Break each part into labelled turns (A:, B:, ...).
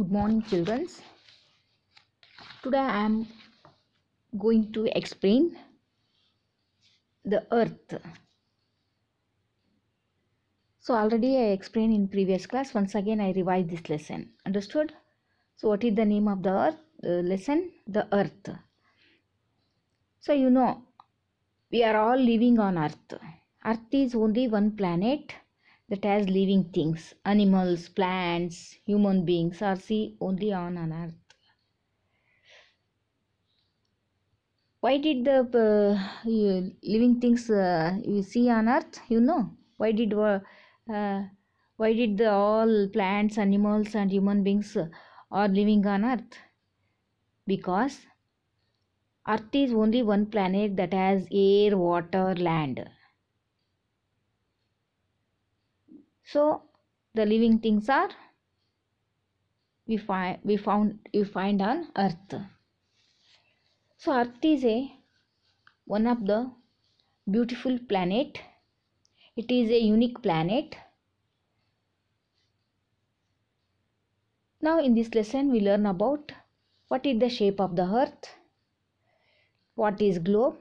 A: good morning children today i am going to explain the earth so already i explained in previous class once again i revise this lesson understood so what is the name of the earth Listen, lesson the earth so you know we are all living on earth earth is only one planet that has living things, animals, plants, human beings are see only on an earth. Why did the uh, living things uh, you see on earth? You know why did uh, uh why did the all plants, animals, and human beings uh, are living on earth? Because earth is only one planet that has air, water, land so the living things are we find we found we find on earth so earth is a one of the beautiful planet it is a unique planet now in this lesson we learn about what is the shape of the earth what is globe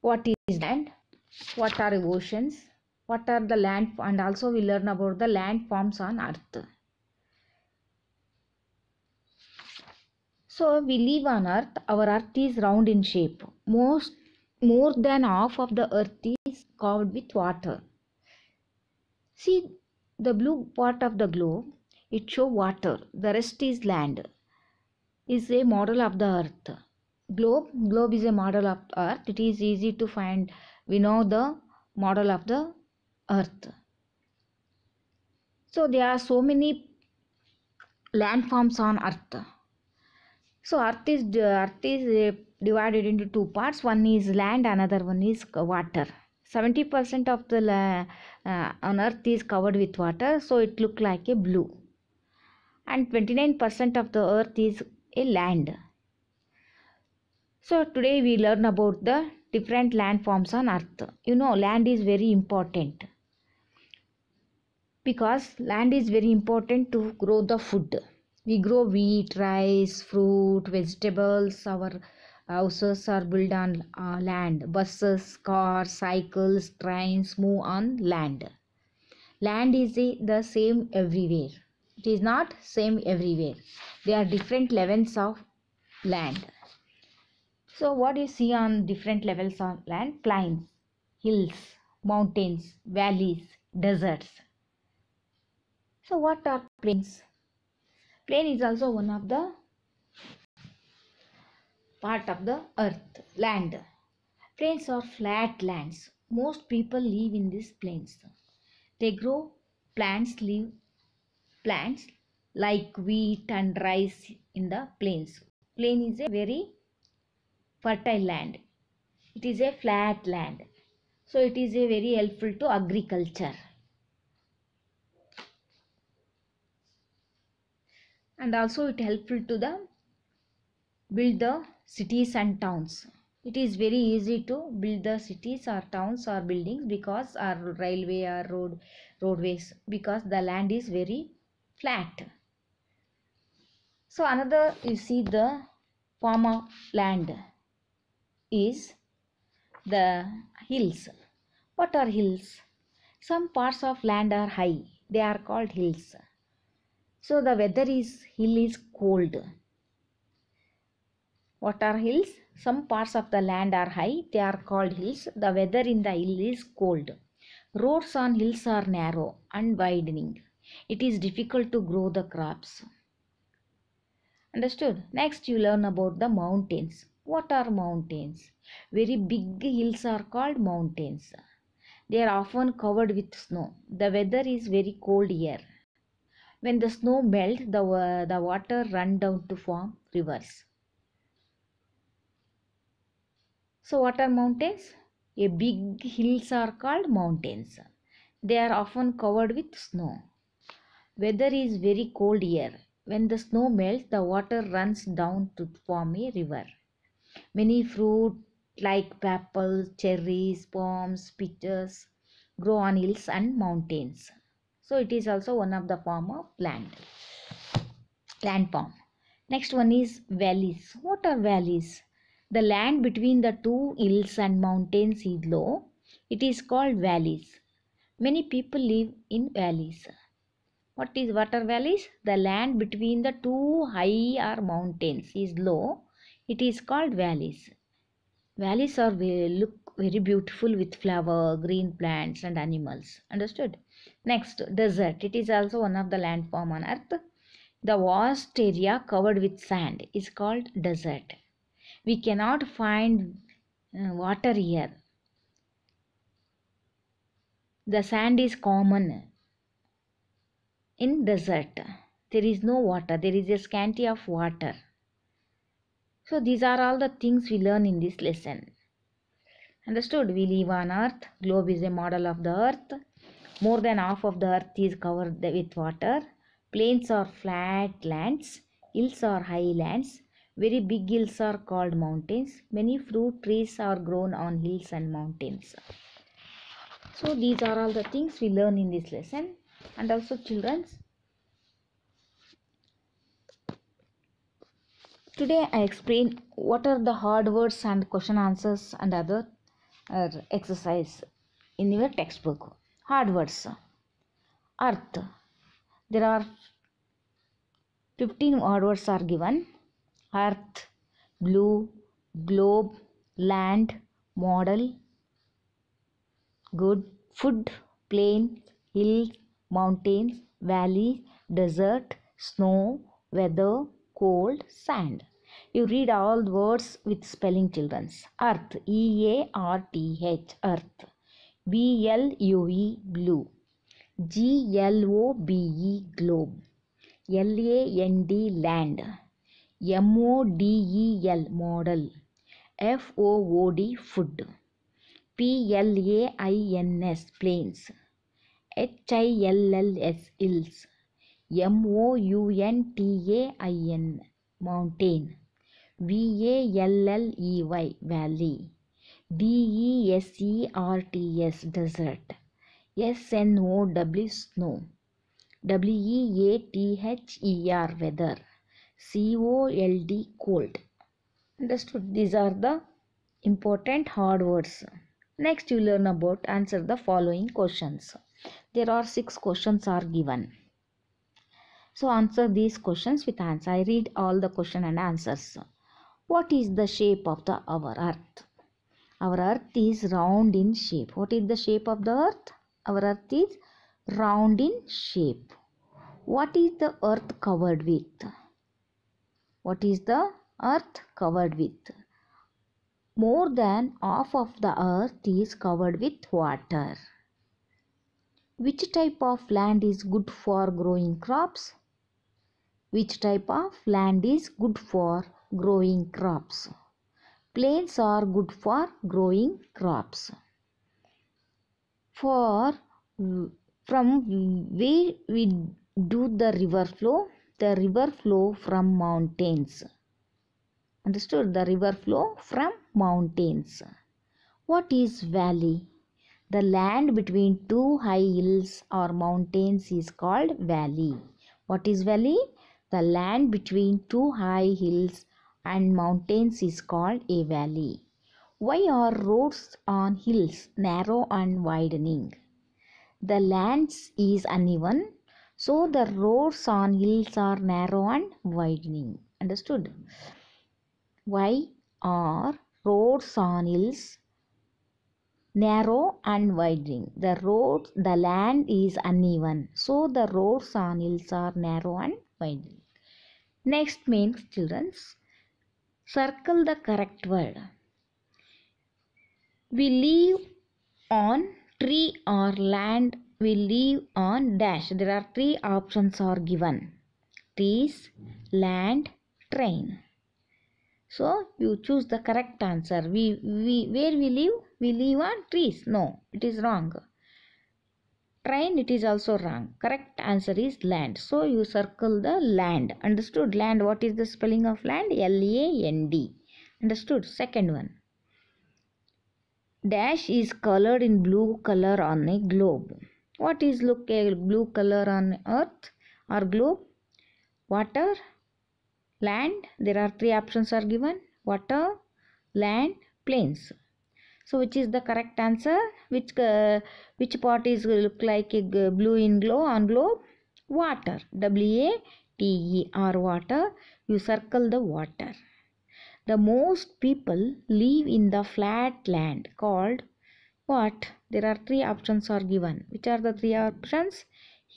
A: what is land what are oceans what are the land and also we learn about the landforms on earth so we live on earth our earth is round in shape most more than half of the earth is covered with water see the blue part of the globe it show water the rest is land is a model of the earth globe globe is a model of earth it is easy to find we know the model of the earth so there are so many landforms on earth so earth is earth is uh, divided into two parts one is land another one is water 70% of the uh, on earth is covered with water so it look like a blue and 29% of the earth is a land so today we learn about the different landforms on earth you know land is very important because land is very important to grow the food we grow wheat rice fruit vegetables our houses are built on uh, land buses cars cycles trains move on land land is the same everywhere it is not same everywhere there are different levels of land so what you see on different levels of land plains hills mountains valleys deserts so what are planes? Plane is also one of the part of the earth, land. Plains are flat lands. Most people live in these plains. They grow plants, live plants like wheat and rice in the plains. Plain is a very fertile land. It is a flat land. So it is a very helpful to agriculture. and also it helpful to the build the cities and towns it is very easy to build the cities or towns or buildings because our railway or road roadways because the land is very flat so another you see the form of land is the hills what are hills some parts of land are high they are called hills so the weather is hill is cold. What are hills? Some parts of the land are high. They are called hills. The weather in the hill is cold. Roads on hills are narrow and widening. It is difficult to grow the crops. Understood? Next you learn about the mountains. What are mountains? Very big hills are called mountains. They are often covered with snow. The weather is very cold here when the snow melt the, uh, the water run down to form rivers so what are mountains a big hills are called mountains they are often covered with snow weather is very cold here when the snow melts the water runs down to form a river many fruit like apples cherries palms peaches grow on hills and mountains so it is also one of the form of land. Land form. Next one is valleys. What are valleys? The land between the two hills and mountains is low. It is called valleys. Many people live in valleys. What is water valleys? The land between the two high or mountains is low. It is called valleys valleys are look very beautiful with flower green plants and animals understood next desert it is also one of the landform on earth the vast area covered with sand is called desert we cannot find uh, water here the sand is common in desert there is no water there is a scanty of water so these are all the things we learn in this lesson. Understood? We live on earth. Globe is a model of the earth. More than half of the earth is covered with water. Plains are flat lands. Hills are highlands. Very big hills are called mountains. Many fruit trees are grown on hills and mountains. So these are all the things we learn in this lesson. And also children's Today I explain what are the hard words and question answers and other uh, exercise in your textbook. Hard words. Earth. There are 15 hard words are given. Earth, blue, globe, land, model, good, food, plain, hill, mountains, valley, desert, snow, weather, cold, sand. You read all words with spelling children's. Earth, E-A-R-T-H, earth. B-L-U-E, blue. G-L-O-B-E, globe. L-A-N-D, land. M-O-D-E-L, model. F-O-O-D, food. P-L-A-I-N-S, plains. H-I-L-L-S, hills m-o-u-n-t-a-i-n mountain v-a-l-l-e-y valley d-e-s-e-r-t-s desert s-n-o-w snow w-e-a-t-h-e-r weather c-o-l-d cold understood these are the important hard words next you learn about answer the following questions there are six questions are given so answer these questions with answer. I read all the question and answers. What is the shape of the our earth? Our earth is round in shape. What is the shape of the earth? Our earth is round in shape. What is the earth covered with? What is the earth covered with? More than half of the earth is covered with water. Which type of land is good for growing crops? Which type of land is good for growing crops? Plains are good for growing crops. For from where we do the river flow? The river flow from mountains. Understood? The river flow from mountains. What is valley? The land between two high hills or mountains is called valley. What is valley? The land between two high hills and mountains is called a valley. Why are roads on hills narrow and widening? The land is uneven, so the roads on hills are narrow and widening. Understood? Why are roads on hills narrow and widening? The roads, the land is uneven, so the roads on hills are narrow and binding. Next means children's circle the correct word. We live on tree or land. We live on dash. There are three options are given. Trees, land, train. So you choose the correct answer. We, we where we live? We live on trees. No, it is wrong train it is also wrong correct answer is land so you circle the land understood land what is the spelling of land l-a-n-d understood second one dash is colored in blue color on a globe what is look a blue color on earth or globe water land there are three options are given water land plains so which is the correct answer which uh, which part is look like a blue in glow on globe water w a t e r water you circle the water the most people live in the flat land called what there are three options are given which are the three options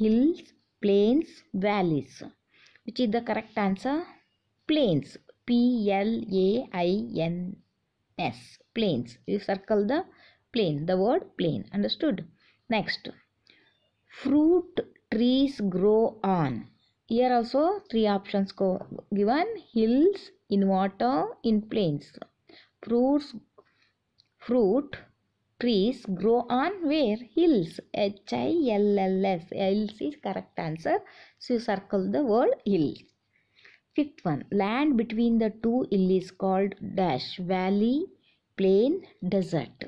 A: hills plains valleys which is the correct answer plains p l a i n S. Planes. You circle the plane. The word plane. Understood? Next. Fruit trees grow on. Here also three options go given. Hills, in water, in plains. Fruits, fruit, trees grow on where? Hills. H-I-L-L-S. Hills is correct answer. So you circle the word hills. Fifth one, land between the two hill is called dash, valley, plain, desert.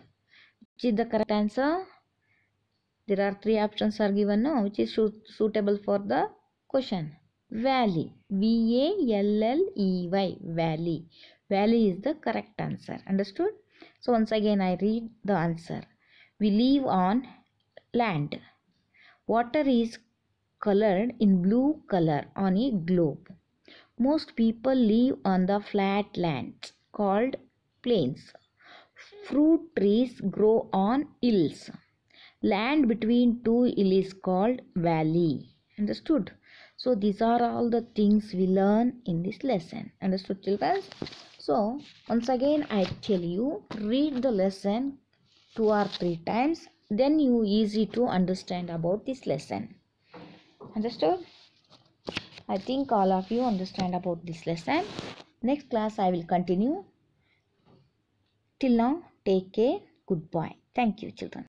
A: Which is the correct answer? There are three options are given now, which is suitable for the question. Valley, V-A-L-L-E-Y, valley. Valley is the correct answer. Understood? So once again I read the answer. We live on land. Water is colored in blue color on a globe. Most people live on the flat lands called plains. Fruit trees grow on hills. Land between two hills is called valley. Understood? So these are all the things we learn in this lesson. Understood children? So once again I tell you read the lesson two or three times then you easy to understand about this lesson. Understood? I think all of you understand about this lesson. Next class I will continue. Till now, take care. Goodbye. Thank you children.